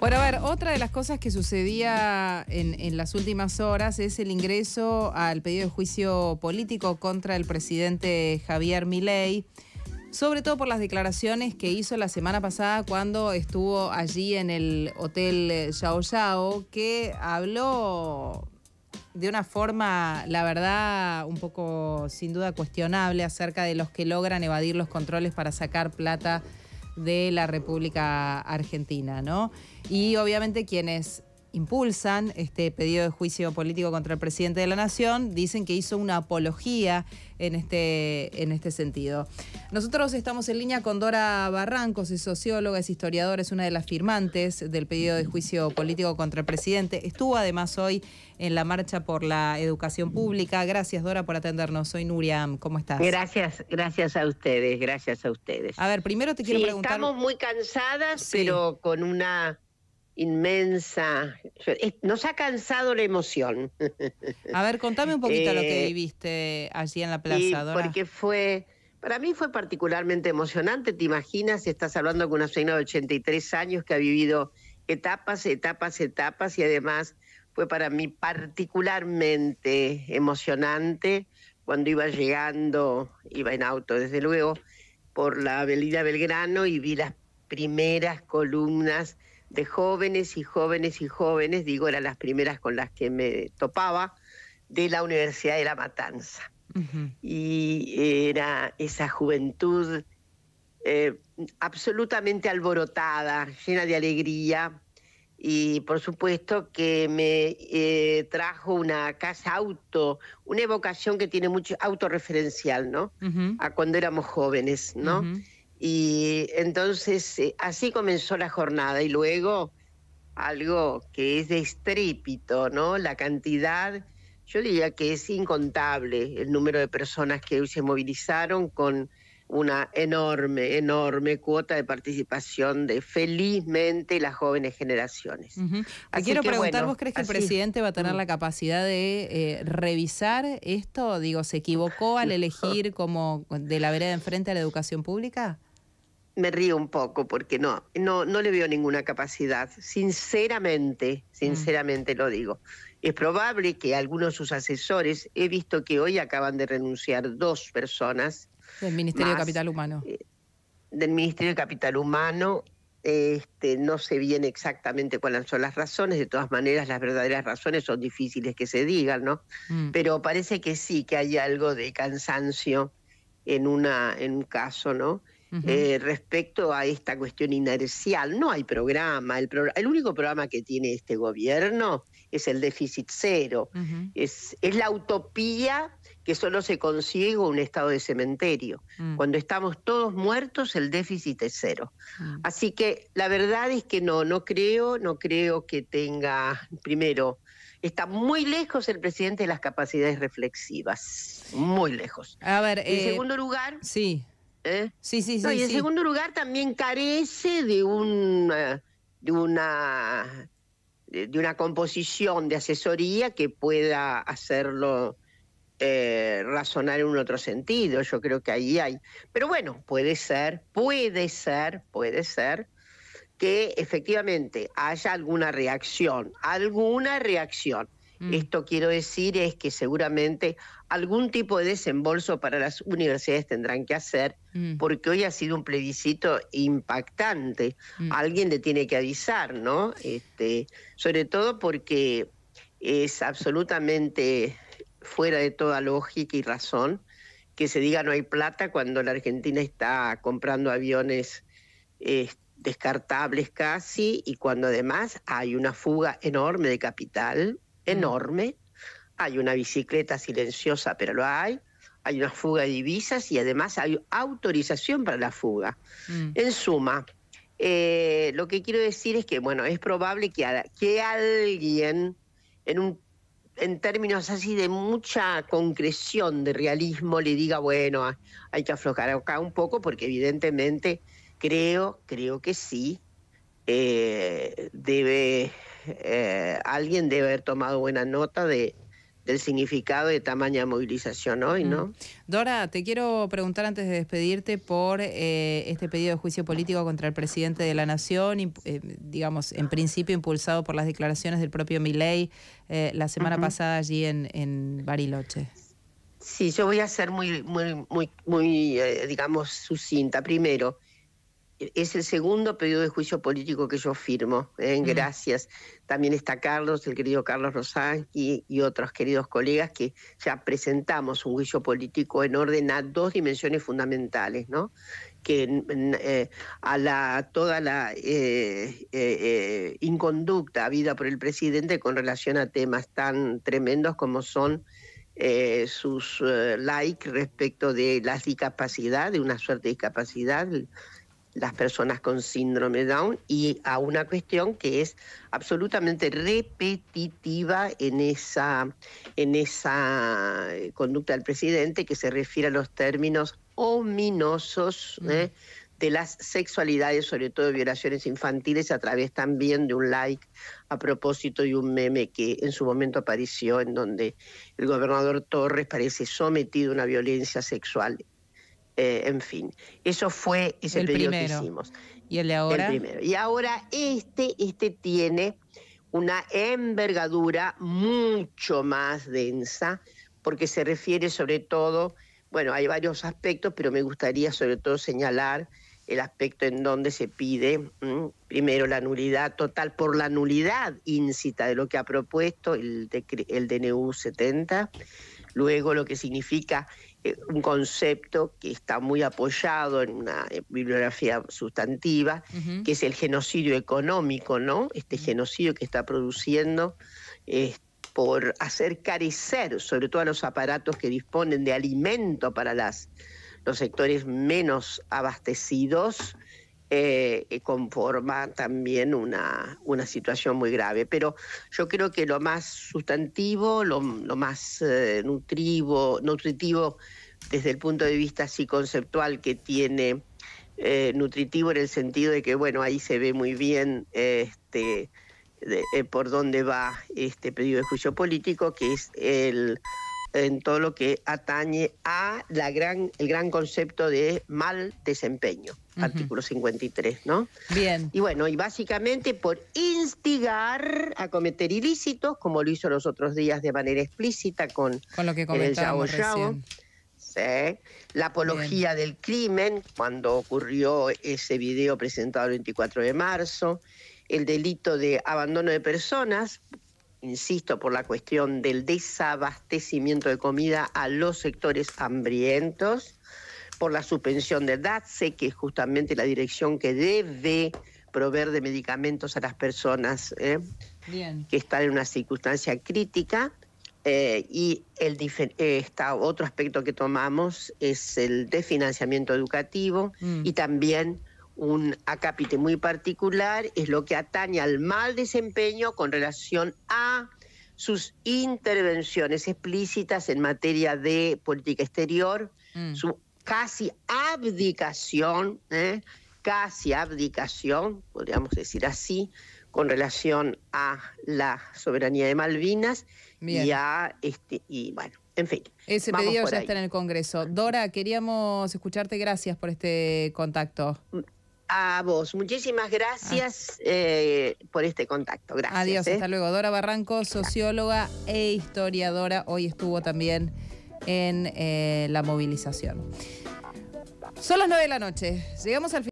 Bueno, a ver, otra de las cosas que sucedía en, las últimas horas es el ingreso al pedido de juicio político contra el presidente Javier Milei, sobre todo por las declaraciones que hizo la semana pasada cuando estuvo allí en el Hotel Yao Yao, que habló de una forma, la verdad, un poco sin duda cuestionable acerca de los que logran evadir los controles para sacar plata de la República Argentina, ¿no? Y obviamente quienes impulsan este pedido de juicio político contra el presidente de la Nación, dicen que hizo una apología en este, en este sentido. Nosotros estamos en línea con Dora Barrancos, es socióloga, es historiadora, es una de las firmantes del pedido de juicio político contra el presidente. Estuvo además hoy en la marcha por la educación pública. Gracias, Dora, por atendernos. Soy Nuria, ¿cómo estás? Gracias, gracias a ustedes, gracias a ustedes. A ver, primero te quiero sí, preguntar. Estamos muy cansadas, pero con una inmensa. Nos ha cansado la emoción. A ver, contame un poquito lo que eh, viviste allí en la plaza. Y Porque fue, para mí fue particularmente emocionante. Te imaginas, estás hablando con una señora de 83 años que ha vivido etapas, etapas, etapas y además fue para mí particularmente emocionante cuando iba llegando, iba en auto desde luego, por la avenida Belgrano y vi las primeras columnas de jóvenes y jóvenes y jóvenes, digo, eran las primeras con las que me topaba, de la Universidad de La Matanza. Y eh, era esa juventud eh, absolutamente alborotada, llena de alegría. Y por supuesto que me eh, trajo una casa auto, una evocación que tiene mucho autorreferencial, ¿no? A cuando éramos jóvenes, ¿no? Y entonces eh, así comenzó la jornada y luego algo que es de estrépito, ¿no? La cantidad, yo diría que es incontable el número de personas que hoy se movilizaron con una enorme, enorme cuota de participación de felizmente las jóvenes generaciones. Ah, quiero preguntar, ¿vos crees que el presidente va a tener mm. la capacidad de eh, revisar esto? Digo, ¿se equivocó al elegir como de la vereda enfrente a la educación pública? me río un poco porque no, no, no le veo ninguna capacidad. Sinceramente, sinceramente lo digo. Es probable que algunos de sus asesores, he visto que hoy acaban de renunciar dos personas. Del Ministerio de Capital eh, Humano. del Ministerio de Capital Humano. Este, no sé bien exactamente cuáles son las razones, de todas maneras las verdaderas razones son difíciles que se digan, ¿no? Mm. Pero parece que sí, que hay algo de cansancio en, una, en un caso, ¿no? Eh, respecto a esta cuestión inercial. No hay programa. El, único programa que tiene este gobierno es el déficit cero. es, es, la utopía que solo se consigue un estado de cementerio. Mm. Cuando estamos todos muertos, el déficit es cero. Mm. Así que la verdad es que no, no creo, no creo que tenga, primero, está muy lejos el presidente de las capacidades reflexivas, muy lejos. A ver, en eh, segundo lugar, sí. ¿Eh? Sí, sí, sí. y en segundo lugar también carece de un de una de una composición de asesoría que pueda hacerlo eh, razonar en un otro sentido. Yo creo que ahí hay. Pero bueno, puede ser, puede ser, puede ser que efectivamente haya alguna reacción, alguna reacción. Mm. Esto quiero decir es que seguramente algún tipo de desembolso para las universidades tendrán que hacer, mm. porque hoy ha sido un plebiscito impactante. Mm. alguien le tiene que avisar, ¿no? Este, sobre todo porque es absolutamente fuera de toda lógica y razón que se diga no hay plata cuando la Argentina está comprando aviones. Eh, descartables casi y cuando además hay una fuga enorme de capital enorme, hay una bicicleta silenciosa, pero lo hay, hay una fuga de divisas y además hay autorización para la fuga. Mm. En suma, eh, lo que quiero decir es que, bueno, es probable que, que alguien, en, un, en términos así de mucha concreción de realismo, le diga, bueno, ah, hay que aflojar acá un poco, porque evidentemente creo, creo que sí, eh, debe eh, alguien debe haber tomado buena nota de, del significado de tamaña movilización hoy, ¿no? Dora, te quiero preguntar antes de despedirte por eh, este pedido de juicio político contra el presidente de la Nación, eh, digamos, en principio impulsado por las declaraciones del propio Milei la semana pasada allí en, Bariloche. Sí, yo voy a ser muy, muy, muy, muy digamos, sucinta. Primero, es el segundo pedido de juicio político que yo firmo. ¿eh? Mm. Gracias. También está Carlos, el querido Carlos Rosán y, otros queridos colegas que ya presentamos un juicio político en orden a dos dimensiones fundamentales, ¿no? Que mm, mm, eh, a la, toda la eh, inconducta habida por el presidente con relación a temas tan tremendos como son sus likes respecto de la discapacidad, de una suerte de discapacidad, las personas con síndrome Down y a una cuestión que es absolutamente repetitiva en esa, en esa eh, conducta del presidente que se refiere a los términos ominosos mm. ¿eh? de las sexualidades, sobre todo violaciones infantiles, a través también de un like a propósito y un meme que en su momento apareció en donde el gobernador Torres parece sometido a una violencia sexual eh, en fin. Eso fue ese el periodo que hicimos. ¿Y el de ahora? primero. Y ahora este, este tiene una envergadura mucho más densa, porque se refiere sobre todo, bueno, hay varios aspectos, pero me gustaría sobre todo señalar el aspecto en donde se pide, mm, primero, la nulidad total por la nulidad incita de lo que ha propuesto el, el DNU 70, luego lo que significa eh, un concepto que está muy apoyado en una eh, bibliografía sustantiva, que es el genocidio económico, ¿no? Este genocidio que está produciendo es por hacer carecer, sobre todo a los aparatos que disponen de alimento para las, los sectores menos abastecidos, eh, eh, conforma también una, una, situación muy grave. Pero yo creo que lo más sustantivo, lo, más eh, nutritivo desde el punto de vista así conceptual que tiene nutritivo en el sentido de que, bueno, ahí se ve muy bien este, por dónde va este pedido de juicio político, que es el en todo lo que atañe a la gran, el gran concepto de mal desempeño, artículo 53, ¿no? Bien. Y bueno, y básicamente por instigar a cometer ilícitos, como lo hizo los otros días de manera explícita con, con lo que el La apología del crimen, cuando ocurrió ese video presentado el 24 de marzo, el delito de abandono de personas, insisto, por la cuestión del desabastecimiento de comida a los sectores hambrientos, por la suspensión de DATSE, que es justamente la dirección que debe proveer de medicamentos a las personas ¿eh? que están en una circunstancia crítica. Eh, y el eh, está otro aspecto que tomamos es el desfinanciamiento educativo mm. y también un acápite muy particular es lo que atañe al mal desempeño con relación a sus intervenciones explícitas en materia de política exterior, mm. su casi abdicación, ¿eh? casi abdicación, podríamos decir así, con relación a la soberanía de Malvinas y a este y bueno, en fin. Ese pedido ya está en el Congreso. Dora, queríamos escucharte, gracias por este contacto. Mm, a vos. Muchísimas gracias ah. eh, por este contacto. Gracias. Adiós, eh. hasta luego. Dora Barranco, socióloga e historiadora, hoy estuvo también en eh, la movilización. Son las 9 de la noche. Llegamos al